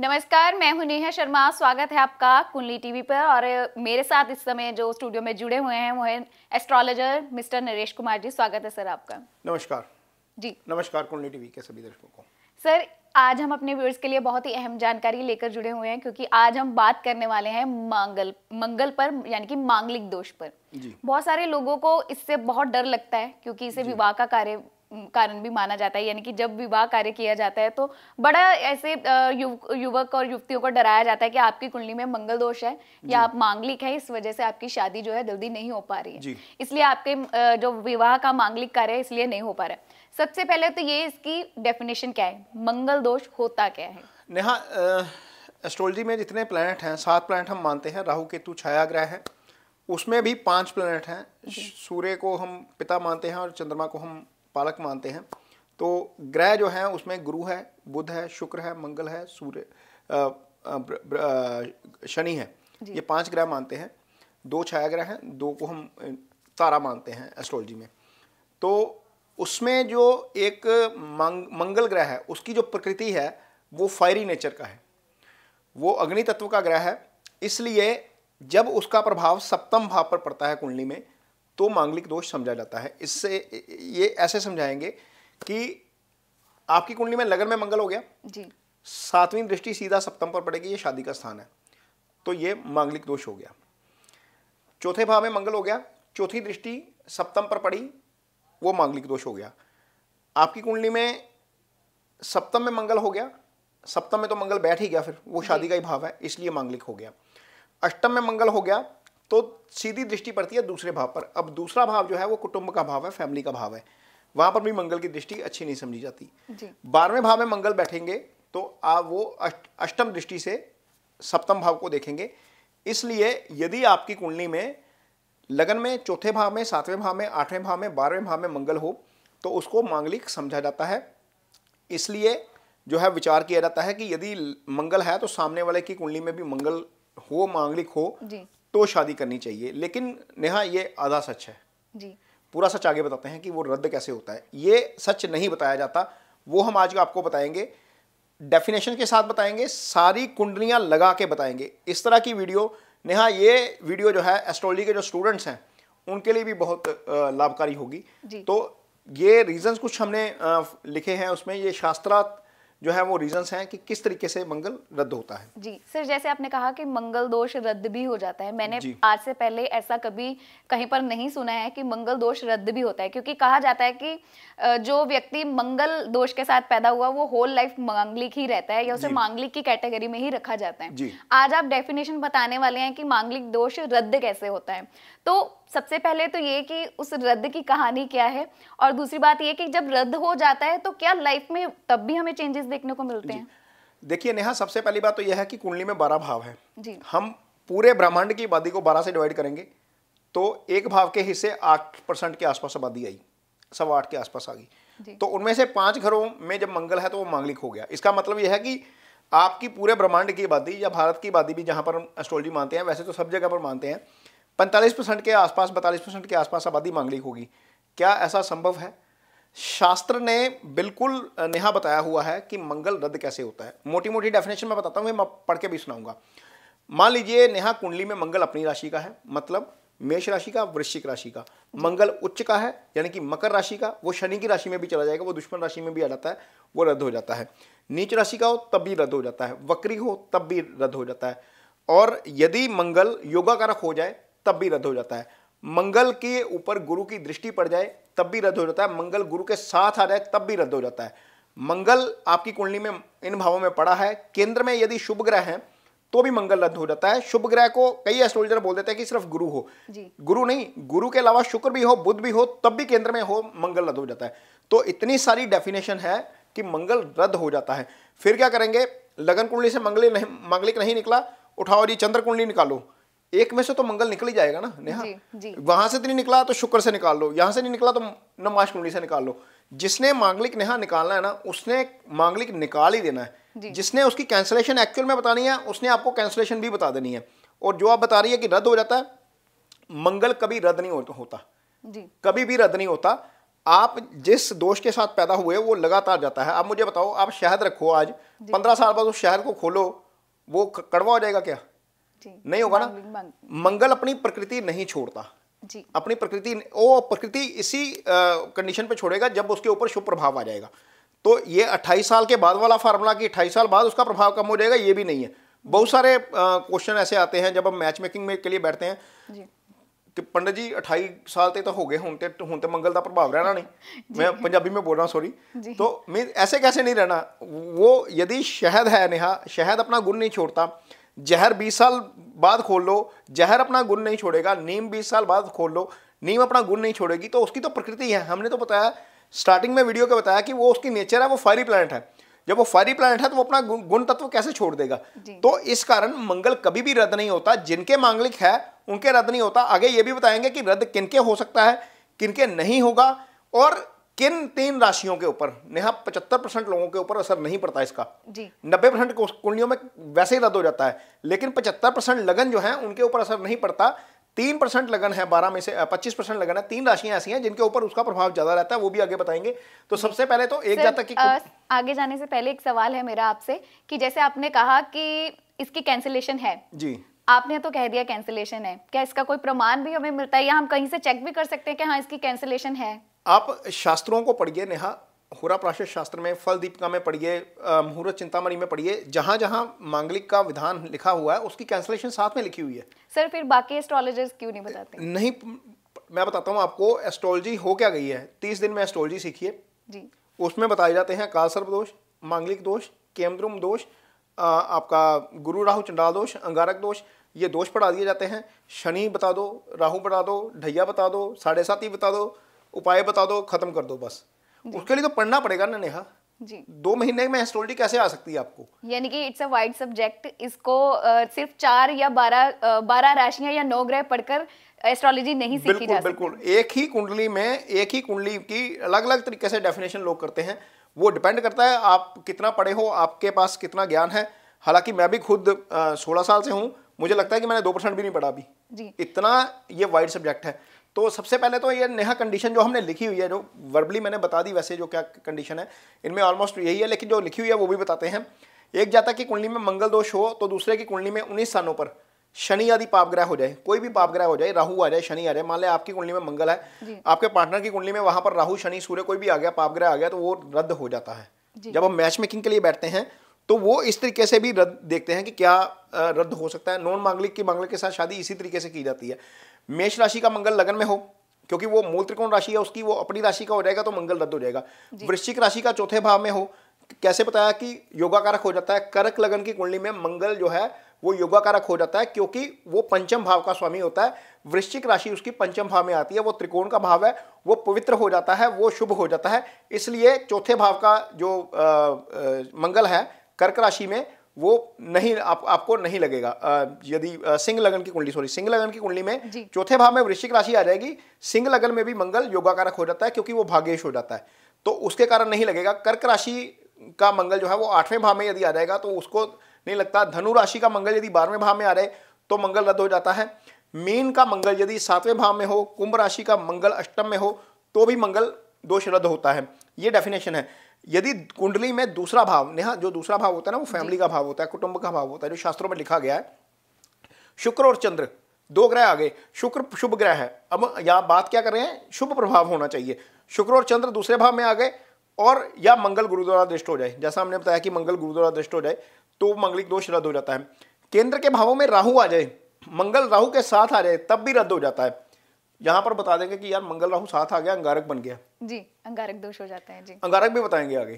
नमस्कार मैं हूं नेहा शर्मा स्वागत है आपका कुंडली टीवी पर और मेरे साथ इस समय जो स्टूडियो में जुड़े हुए हैं वो है एस्ट्रोलॉजर मिस्टर नरेश कुमार जी स्वागत है सर आपका नमस्कार जी नमस्कार कुंडली टीवी के सभी दर्शकों को सर आज हम अपने व्यूअर्स के लिए बहुत ही अहम जानकारी लेकर जुड़े हुए हैं क्योंकि आज हम बात करने वाले हैं मांगल मंगल पर यानी कि मांगलिक दोष पर बहुत सारे लोगों को इससे बहुत डर लगता है क्योंकि इसे विवाह का कार्य कारण भी माना जाता है यानी कि जब विवाह कार्य किया जाता है तो बड़ा ऐसे युवक और युवतियों को डराया जाता है कि आपकी कुंडली में मंगल दोष है या आप मांगलिक है इस वजह से आपकी शादी जो है जल्दी नहीं हो पा रही है इसलिए आपके जो विवाह का मांगलिक कार्य है इसलिए नहीं हो पा रहा है सबसे पहले तो ये इसकी डेफिनेशन क्या है मंगल दोष होता क्या है नेहा एस्ट्रोलॉजी में जितने प्लैनेट हैं सात प्लैनेट हम मानते हैं राहु केतु छाया ग्रह है उसमें भी पांच प्लैनेट हैं सूर्य को हम पिता मानते हैं और चंद्रमा को हम पालक मानते हैं तो ग्रह जो हैं उसमें गुरु है बुध है शुक्र है मंगल है सूर्य शनि है ये पांच ग्रह मानते हैं दो छाया ग्रह हैं दो को हम तारा मानते हैं एस्ट्रोलॉजी में तो उसमें जो एक मंग, मंगल ग्रह है उसकी जो प्रकृति है वो फायरी नेचर का है वो अग्नि तत्व का ग्रह है इसलिए जब उसका प्रभाव सप्तम भाव पर पड़ता है कुंडली में तो मांगलिक दोष समझा जाता है इससे ये ऐसे समझाएंगे कि आपकी कुंडली में लगन में मंगल हो गया जी सातवीं दृष्टि सीधा सप्तम पर पड़ेगी ये शादी का स्थान है तो ये मांगलिक दोष हो गया चौथे भाव में मंगल हो गया चौथी दृष्टि सप्तम पर पड़ी वो मांगलिक दोष हो गया आपकी कुंडली में सप्तम में मंगल हो गया सप्तम में तो मंगल बैठ ही गया फिर वो शादी का ही भाव है इसलिए मांगलिक हो गया अष्टम में मंगल हो गया तो सीधी दृष्टि पड़ती है दूसरे भाव पर अब दूसरा भाव जो है वो कुटुंब का भाव है फैमिली का भाव है वहां पर भी मंगल की दृष्टि अच्छी नहीं समझी जाती बारहवें भाव में मंगल बैठेंगे तो आप वो अष्टम दृष्टि से सप्तम भाव को देखेंगे इसलिए यदि आपकी कुंडली में लगन में चौथे भाव में सातवें भाव में आठवें भाव में बारहवें भाव में मंगल हो तो उसको मांगलिक समझा जाता है इसलिए जो है विचार किया जाता है कि यदि मंगल है तो सामने वाले की कुंडली में भी मंगल हो मांगलिक हो तो शादी करनी चाहिए लेकिन नेहा ये आधा सच है जी पूरा सच आगे बताते हैं कि वो रद्द कैसे होता है ये सच नहीं बताया जाता वो हम आज आपको बताएंगे डेफिनेशन के साथ बताएंगे सारी कुंडलियां लगा के बताएंगे इस तरह की वीडियो नेहा ये वीडियो जो है एस्ट्रोलॉजी के जो स्टूडेंट्स हैं उनके लिए भी बहुत लाभकारी होगी तो ये रीजंस कुछ हमने लिखे हैं उसमें ये शास्त्रार्थ जो है वो रीजन हैं कि किस तरीके से मंगल रद्द होता है जी सर जैसे आपने कहा कि मंगल दोष रद्द भी हो जाता है मैंने आज से पहले ऐसा कभी कहीं पर नहीं सुना है कि मंगल दोष रद्द भी होता है क्योंकि कहा जाता है कि जो व्यक्ति मंगल दोष के साथ पैदा हुआ वो होल लाइफ मांगलिक ही रहता है या उसे मांगलिक की कैटेगरी में ही रखा जाता है आज आप डेफिनेशन बताने वाले हैं कि मांगलिक दोष रद्द कैसे होता है तो सबसे पहले तो ये कि उस रद्द की कहानी क्या है और दूसरी बात ये कि जब रद्द हो जाता है तो क्या लाइफ में तब भी हमें चेंजेस देखने को मिलते हैं देखिए नेहा सबसे पहली बात तो यह है कि कुंडली में बारह भाव है जी हम पूरे ब्रह्मांड की आबादी को बारह से डिवाइड करेंगे तो एक भाव के हिस्से आठ परसेंट के आसपास आबादी आई सवा आठ के आसपास आ गई तो उनमें से पांच घरों में जब मंगल है तो वो मांगलिक हो गया इसका मतलब यह है कि आपकी पूरे ब्रह्मांड की आबादी या भारत की आबादी भी जहां पर हम एस्ट्रोलॉजी मानते हैं वैसे तो सब जगह पर मानते हैं 45 परसेंट के आसपास बतालीस परसेंट के आसपास आबादी मांगलिक होगी क्या ऐसा संभव है शास्त्र ने बिल्कुल नेहा बताया हुआ है कि मंगल रद्द कैसे होता है मोटी मोटी डेफिनेशन मैं बताता हूँ मैं पढ़ के भी सुनाऊंगा मान लीजिए नेहा कुंडली में मंगल अपनी राशि का है मतलब मेष राशि का वृश्चिक राशि का मंगल उच्च का है यानी कि मकर राशि का वो शनि की राशि में भी चला जाएगा वो दुश्मन राशि में भी आ जाता है वो रद्द हो जाता है नीच राशि का हो तब भी रद्द हो जाता है वक्री हो तब भी रद्द हो जाता है और यदि मंगल योगाकारक हो जाए तब भी रद्द हो जाता है मंगल के ऊपर गुरु की दृष्टि पड़ जाए तब भी रद्द हो जाता है मंगल गुरु के साथ आ जाए तब भी रद्द हो जाता है मंगल आपकी कुंडली में इन भावों में पड़ा है केंद्र में यदि शुभ ग्रह हैं तो भी मंगल रद्द हो जाता है शुभ ग्रह को कई एस्ट्रोलॉजर बोल देते हैं कि सिर्फ गुरु हो जी। गुरु नहीं गुरु के अलावा शुक्र भी हो बुद्ध भी हो तब भी केंद्र में हो मंगल रद्द हो जाता है तो इतनी सारी डेफिनेशन है कि मंगल रद्द हो जाता है फिर क्या करेंगे लगन कुंडली से मंगली नहीं मंगलिक नहीं निकला उठाओ जी चंद्र कुंडली निकालो एक में से तो मंगल निकल ही जाएगा ना नेहा वहां से तो नहीं निकला तो शुक्र से निकाल लो यहां से नहीं निकला तो नमाश कुंडली से निकाल लो जिसने मांगलिक नेहा निकालना है ना उसने मांगलिक निकाल ही देना है जिसने उसकी कैंसिलेशन एक्चुअल में बतानी है उसने आपको कैंसलेशन भी बता देनी है और जो आप बता रही है कि रद्द हो जाता है मंगल कभी रद्द नहीं होता कभी भी रद्द नहीं होता आप जिस दोष के साथ पैदा हुए वो लगातार जाता है आप मुझे बताओ आप शहद रखो आज पंद्रह साल बाद उस शहद को खोलो वो कड़वा हो जाएगा क्या नहीं होगा ना मंगल अपनी प्रकृति नहीं छोड़ता जी अपनी प्रकृति वो प्रकृति इसी कंडीशन पे छोड़ेगा जब उसके ऊपर शुभ प्रभाव आ जाएगा तो ये 28 साल के बाद वाला फार्मूला कि 28 साल बाद उसका प्रभाव कम हो जाएगा ये भी नहीं है बहुत सारे क्वेश्चन ऐसे आते हैं जब हम मैच मेकिंग में के लिए बैठते हैं जी कि पंडित जी अठाई साल ਤੇ तो हो गए ਹੁਣ ਤੇ तो मंगल का प्रभाव रहना नहीं मैं पंजाबी में बोल रहा हूँ सॉरी तो मीन ऐसे कैसे नहीं रहना वो यदि शहद है नेहा शहद अपना गुण नहीं छोड़ता जहर बीस साल बाद खोल लो जहर अपना गुण नहीं छोड़ेगा नीम बीस साल बाद खोल लो नीम अपना गुण नहीं छोड़ेगी तो उसकी तो प्रकृति है हमने तो बताया स्टार्टिंग में वीडियो के बताया कि वो उसकी नेचर है वो फायरी प्लानट है जब वो फायरी प्लानट है तो वो अपना गुण तत्व कैसे छोड़ देगा तो इस कारण मंगल कभी भी रद्द नहीं होता जिनके मांगलिक है उनके रद्द नहीं होता आगे ये भी बताएंगे कि रद्द किनके हो सकता है किनके नहीं होगा और किन तीन राशियों के ऊपर नेहा पचहत्तर परसेंट लोगों के ऊपर असर नहीं पड़ता इसका नब्बे परसेंट कुंडलियों में वैसे ही रद्द हो जाता है लेकिन पचहत्तर परसेंट लगन जो है उनके ऊपर असर नहीं पड़ता तीन परसेंट लगन है बारह में से पच्चीस परसेंट लगन है तीन राशियां ऐसी हैं जिनके ऊपर उसका प्रभाव ज्यादा रहता है वो भी आगे बताएंगे तो सबसे पहले तो एक जातक की आगे जाने से पहले एक सवाल है मेरा आपसे कि जैसे आपने कहा कि इसकी कैंसिलेशन है जी आपने तो कह दिया कैंसिलेशन है क्या इसका कोई प्रमाण भी हमें मिलता है या हम कहीं से चेक भी कर सकते हैं कि हाँ इसकी कैंसिलेशन है आप शास्त्रों को पढ़िए नेहा होरा प्राशद शास्त्र में फल दीपिका में पढ़िए मुहूर्त चिंतामणि में पढ़िए जहाँ जहाँ मांगलिक का विधान लिखा हुआ है उसकी कैंसलेशन साथ में लिखी हुई है सर फिर बाकी एस्ट्रोलॉजर्स क्यों नहीं बताते नहीं मैं बताता हूँ आपको एस्ट्रोलॉजी हो क्या गई है तीस दिन में एस्ट्रोलॉजी सीखिए जी उसमें बताए जाते हैं काल सर्प दोष मांगलिक दोष केमद्रुम दोष आपका गुरु राहु चंडाल दोष अंगारक दोष ये दोष पढ़ा दिए जाते हैं शनि बता दो राहु बता दो ढैया बता दो साढ़े साथ ही बता दो उपाय बता दो खत्म कर दो बस उसके लिए तो पढ़ना पड़ेगा ना नेहा जी दो महीने में एस्ट्रोलॉजी कैसे आ सकती है आपको यानी कि इट्स अ वाइड सब्जेक्ट इसको आ, सिर्फ चार या बारह बारह राशियां या नौ ग्रह पढ़कर एस्ट्रोलॉजी नहीं सीखी बिल्कुल, जा बिल्कुल एक ही कुंडली में एक ही कुंडली की अलग अलग तरीके से डेफिनेशन लोग करते हैं वो डिपेंड करता है आप कितना पढ़े हो आपके पास कितना ज्ञान है हालांकि मैं भी खुद सोलह साल से हूँ मुझे लगता है कि मैंने दो परसेंट भी नहीं पढ़ा अभी इतना ये वाइड सब्जेक्ट है तो सबसे पहले तो ये नेहा कंडीशन जो हमने लिखी हुई है जो वर्बली मैंने बता दी वैसे जो क्या कंडीशन है इनमें ऑलमोस्ट यही है लेकिन जो लिखी हुई है वो भी बताते हैं एक जाता की कुंडली में मंगल दोष हो तो दूसरे की कुंडली में उन्नीस स्थानों पर शनि आदि पापग्रह हो जाए कोई भी पापग्रह हो जाए राहु आ जाए शनि आ जाए मान लें आपकी कुंडली में मंगल है आपके पार्टनर की कुंडली में वहां पर राहु शनि सूर्य कोई भी आ गया पापग्रह आ गया तो वो रद्द हो जाता है जब हम मैच मेकिंग के लिए बैठते हैं तो वो इस तरीके से भी रद्द देखते हैं कि क्या रद्द हो सकता है नॉन मांगलिक की मांगलिक के साथ शादी इसी तरीके से की जाती है मेष राशि का मंगल लगन में हो क्योंकि वो मूल त्रिकोण राशि है उसकी वो अपनी राशि का हो जाएगा तो मंगल रद्द हो जाएगा वृश्चिक राशि का चौथे भाव में हो कैसे बताया कि योगाकारक हो जाता है करक लगन की कुंडली में मंगल जो है वो योगाकारक हो जाता है क्योंकि वो पंचम भाव का स्वामी होता है वृश्चिक राशि उसकी पंचम भाव में आती है वो त्रिकोण का भाव है वो पवित्र हो जाता है वो शुभ हो जाता है इसलिए चौथे भाव का जो आ, आ, मंगल है कर्क राशि में वो नहीं आप, आपको नहीं लगेगा यदि सिंह लगन की कुंडली सॉरी सिंह लगन की कुंडली में चौथे भाव में वृश्चिक राशि आ जाएगी सिंह लगन में भी मंगल योगाकारक हो जाता है क्योंकि वो भाग्यश हो जाता है तो उसके कारण नहीं लगेगा कर्क राशि का मंगल जो है वो आठवें भाव में यदि आ जाएगा तो उसको नहीं लगता धनु राशि का मंगल यदि बारहवें भाव में आ रहे तो मंगल रद्द हो जाता है मीन का मंगल यदि सातवें भाव में हो कुंभ राशि का मंगल अष्टम में हो तो भी मंगल दोष रद्द होता है ये डेफिनेशन है यदि कुंडली में दूसरा भाव नेहा जो दूसरा भाव होता है ना वो फैमिली का भाव होता है कुटुंब का भाव होता है जो शास्त्रों में लिखा गया है शुक्र और चंद्र दो ग्रह आ गए शुक्र शुभ ग्रह है अब यहाँ बात क्या कर रहे हैं शुभ प्रभाव होना चाहिए शुक्र और चंद्र दूसरे भाव में आ गए और या मंगल गुरु द्वारा दृष्ट हो जाए जैसा हमने बताया कि मंगल गुरु द्वारा दृष्ट हो जाए तो मंगलिक दोष रद्द हो जाता है केंद्र के भावों में राहु आ जाए मंगल राहु के साथ आ जाए तब भी रद्द हो जाता है यहाँ पर बता देंगे कि यार मंगल राहु साथ आ गया अंगारक बन गया जी अंगारक दोष हो जाते हैं जी अंगारक भी बताएंगे आगे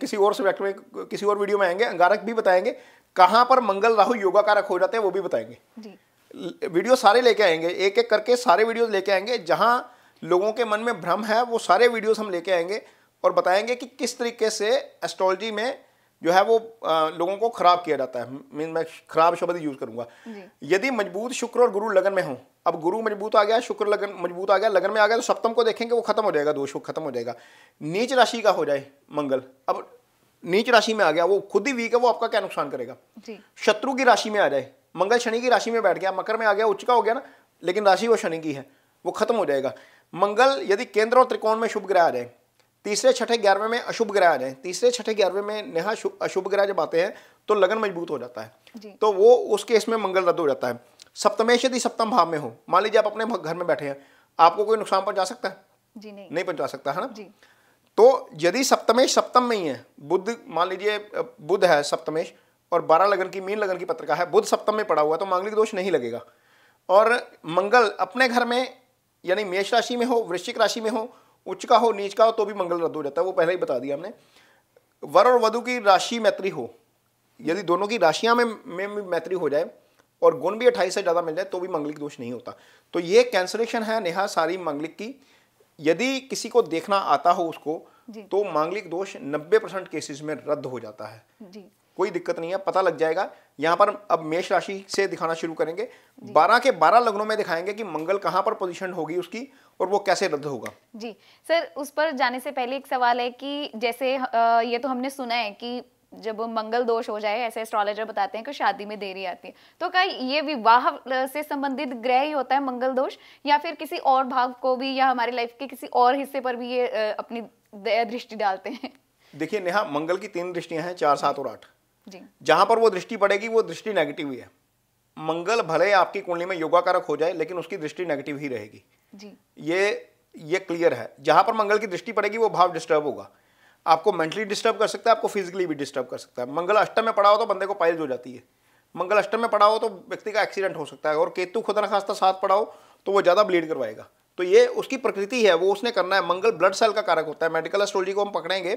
किसी और सब्जेक्ट में किसी और वीडियो में आएंगे अंगारक भी बताएंगे कहाँ पर मंगल राहु योगा कारक हो जाते हैं वो भी बताएंगे जी वीडियो सारे लेके आएंगे एक एक करके सारे वीडियो लेके आएंगे जहाँ लोगों के मन में भ्रम है वो सारे वीडियोज हम लेके आएंगे और बताएंगे कि किस तरीके से एस्ट्रोलॉजी में जो है वो लोगों को खराब किया जाता है मीन मैं खराब शब्द यूज़ करूंगा यदि मजबूत शुक्र और गुरु लगन में हों अब गुरु मजबूत आ गया शुक्र लगन मजबूत आ गया लगन में आ गया तो सप्तम को देखेंगे वो खत्म हो जाएगा दोष वो खत्म हो जाएगा नीच राशि का हो जाए मंगल अब नीच राशि में आ गया वो खुद ही वीक है वो आपका क्या नुकसान करेगा शत्रु की राशि में आ जाए मंगल शनि की राशि में बैठ गया मकर में आ गया उच्च का हो गया ना लेकिन राशि वो शनि की है वो खत्म हो जाएगा मंगल यदि केंद्र और त्रिकोण में शुभ ग्रह आ जाए तीसरे छठे ग्यारहवें में अशुभ ग्रह आ जाए तीसरे छठे ग्यारहवें में नेहा अशुभ ग्रह जब आते हैं तो लगन मजबूत हो जाता है तो वो उस केस में मंगल रद्द हो जाता है सप्तमेश यदि सप्तम भाव में हो मान लीजिए आप अपने घर में बैठे हैं आपको कोई नुकसान पहुंचा सकता है जी नहीं नहीं पहुंचा सकता है ना जी तो यदि सप्तमेश सप्तम में ही है बुद्ध मान लीजिए बुद्ध है सप्तमेश और बारह लगन की मीन लगन की पत्रिका है बुद्ध सप्तम में पड़ा हुआ तो मांगलिक दोष नहीं लगेगा और मंगल अपने घर में यानी मेष राशि में हो वृश्चिक राशि में हो उच्च का हो नीच का हो तो भी मंगल रद्द हो जाता है वो पहले ही बता दिया हमने वर और वधु की राशि मैत्री हो यदि दोनों की राशियां में में मैत्री हो जाए और गुण भी अट्ठाईस से ज़्यादा मिल जाए तो भी मंगलिक दोष नहीं होता तो ये कैंसलेशन है नेहा सारी मंगलिक की यदि किसी को देखना आता हो उसको तो मांगलिक दोष 90 परसेंट केसेज में रद्द हो जाता है जी। कोई दिक्कत नहीं है पता लग जाएगा यहाँ पर अब मेष राशि से दिखाना शुरू करेंगे बारह के बारह लग्नों में दिखाएंगे कि मंगल कहाँ पर पोजीशन होगी उसकी और वो कैसे रद्द होगा जी सर उस पर जाने से पहले एक सवाल है कि जैसे ये तो हमने सुना है कि जब मंगल दोष हो जाए ऐसे एस्ट्रोलॉजर बताते हैं कि शादी में देरी आती है तो क्या ये विवाह से संबंधित ग्रह ही होता है मंगल दोष या फिर किसी और भाग को भी या हमारी लाइफ के किसी और हिस्से पर भी ये अपनी दृष्टि डालते हैं देखिए नेहा मंगल की तीन दृष्टियां हैं चार सात और आठ जहां पर वो दृष्टि पड़ेगी वो दृष्टि नेगेटिव ही है मंगल भले आपकी कुंडली में योगाकारक हो जाए लेकिन उसकी दृष्टि नेगेटिव ही रहेगी जी ये ये क्लियर है जहां पर मंगल की दृष्टि पड़ेगी वो भाव डिस्टर्ब होगा आपको मेंटली डिस्टर्ब कर सकता है आपको फिजिकली भी डिस्टर्ब कर सकता है मंगल अष्टम में पड़ा हो तो बंदे को पाइल्स हो जाती है मंगल अष्टम में पड़ा हो तो व्यक्ति का एक्सीडेंट हो सकता है और केतु खुद न खास्ता साथ पड़ा हो तो वो ज़्यादा ब्लीड करवाएगा तो ये उसकी प्रकृति है वो उसने करना है मंगल ब्लड सेल का कारक होता है मेडिकल एस्ट्रोलॉजी को हम पकड़ेंगे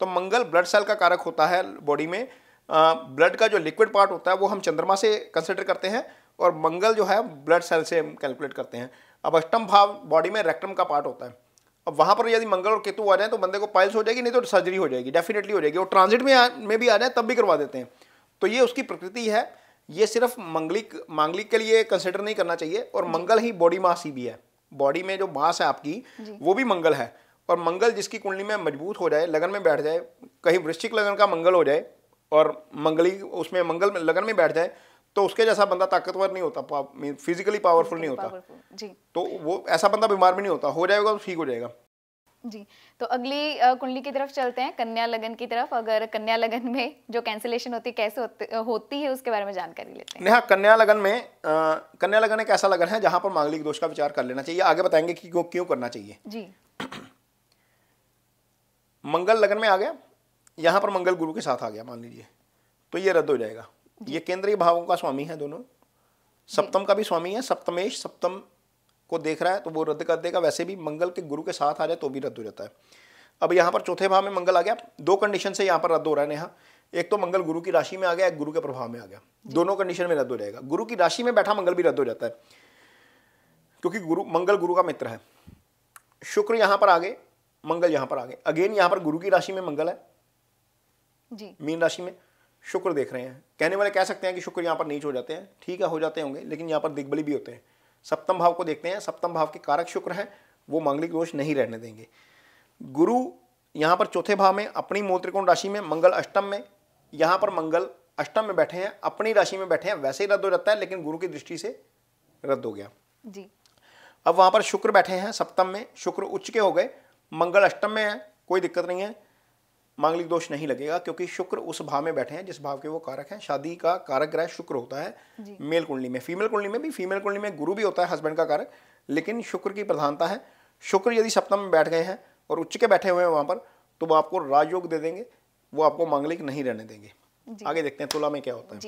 तो मंगल ब्लड सेल का कारक होता है बॉडी में ब्लड का जो लिक्विड पार्ट होता है वो हम चंद्रमा से कंसिडर करते हैं और मंगल जो है ब्लड सेल से हम कैलकुलेट करते हैं अब अष्टम भाव बॉडी में रेक्टम का पार्ट होता है अब वहाँ पर यदि मंगल और केतु आ जाए तो बंदे को पाइल्स हो जाएगी नहीं तो सर्जरी हो जाएगी डेफिनेटली हो जाएगी और ट्रांजिट में आ, में भी आ जाए तब भी करवा देते हैं तो ये उसकी प्रकृति है ये सिर्फ मंगलिक मांगलिक के लिए कंसिडर नहीं करना चाहिए और मंगल ही बॉडी मास ही भी है बॉडी में जो मास है आपकी वो भी मंगल है और मंगल जिसकी कुंडली में मजबूत हो जाए लगन में बैठ जाए कहीं वृश्चिक लगन का मंगल हो जाए और मंगली उसमें मंगल लगन में बैठ जाए तो उसके जैसा बंदा ताकतवर नहीं होता फिजिकली पावरफुल नहीं होता जी तो वो ऐसा बंदा बीमार भी नहीं होता हो जाएगा तो ठीक हो जाएगा जी तो अगली कुंडली की तरफ चलते हैं कन्या लगन की तरफ अगर कन्या लगन में जो कैंसिलेशन होती है कैसे होती है उसके बारे में जानकारी लेते हैं नेहा कन्या लगन में आ, कन्या लगन एक ऐसा लगन है जहां पर मांगलिक दोष का विचार कर लेना चाहिए आगे बताएंगे कि क्यों क्यों करना चाहिए जी मंगल लगन में आ गया यहाँ पर मंगल गुरु के साथ आ गया मान लीजिए तो ये रद्द हो जाएगा ये केंद्रीय भावों का स्वामी है दोनों सप्तम का भी स्वामी है सप्तमेश सप्तम को देख रहा है तो वो रद्द कर देगा वैसे भी मंगल के गुरु के साथ आ जाए तो भी रद्द हो जाता है अब यहाँ पर चौथे भाव में मंगल आ गया दो कंडीशन से यहाँ पर रद्द हो रहा है नेहा एक तो मंगल गुरु की राशि में आ गया एक गुरु के प्रभाव में आ गया दोनों कंडीशन में रद्द हो जाएगा गुरु की राशि में बैठा मंगल भी रद्द हो जाता है क्योंकि गुरु मंगल गुरु का मित्र है शुक्र यहाँ पर आ गए मंगल यहाँ पर आ गए अगेन यहाँ पर गुरु की राशि में मंगल है जी मीन राशि में शुक्र देख रहे हैं कहने वाले कह सकते हैं कि शुक्र यहाँ पर नीच हो जाते हैं ठीक है हो जाते होंगे लेकिन यहाँ पर दिग्बली भी होते हैं सप्तम भाव को देखते हैं सप्तम भाव के कारक शुक्र हैं वो मांगलिक दोष नहीं रहने देंगे गुरु यहाँ पर चौथे भाव में अपनी मूत्रिकोण राशि में मंगल अष्टम में यहाँ पर मंगल अष्टम में बैठे हैं अपनी राशि में बैठे हैं वैसे ही रद्द हो जाता है लेकिन गुरु की दृष्टि से रद्द हो गया जी अब वहाँ पर शुक्र बैठे हैं सप्तम में शुक्र उच्च के हो गए मंगल अष्टम में है कोई दिक्कत नहीं है मांगलिक दोष नहीं लगेगा क्योंकि शुक्र उस भाव में बैठे हैं जिस भाव के वो कारक हैं शादी का कारक ग्रह शुक्र होता है मेल कुंडली में फीमेल कुंडली में भी फीमेल कुंडली में गुरु भी होता है हस्बैंड का कारक लेकिन शुक्र की प्रधानता है शुक्र यदि सप्तम में बैठ गए हैं और उच्च के बैठे हुए हैं वहाँ पर तो वो आपको राजयोग दे देंगे वो आपको मांगलिक नहीं रहने देंगे आगे देखते हैं तुला में क्या होता है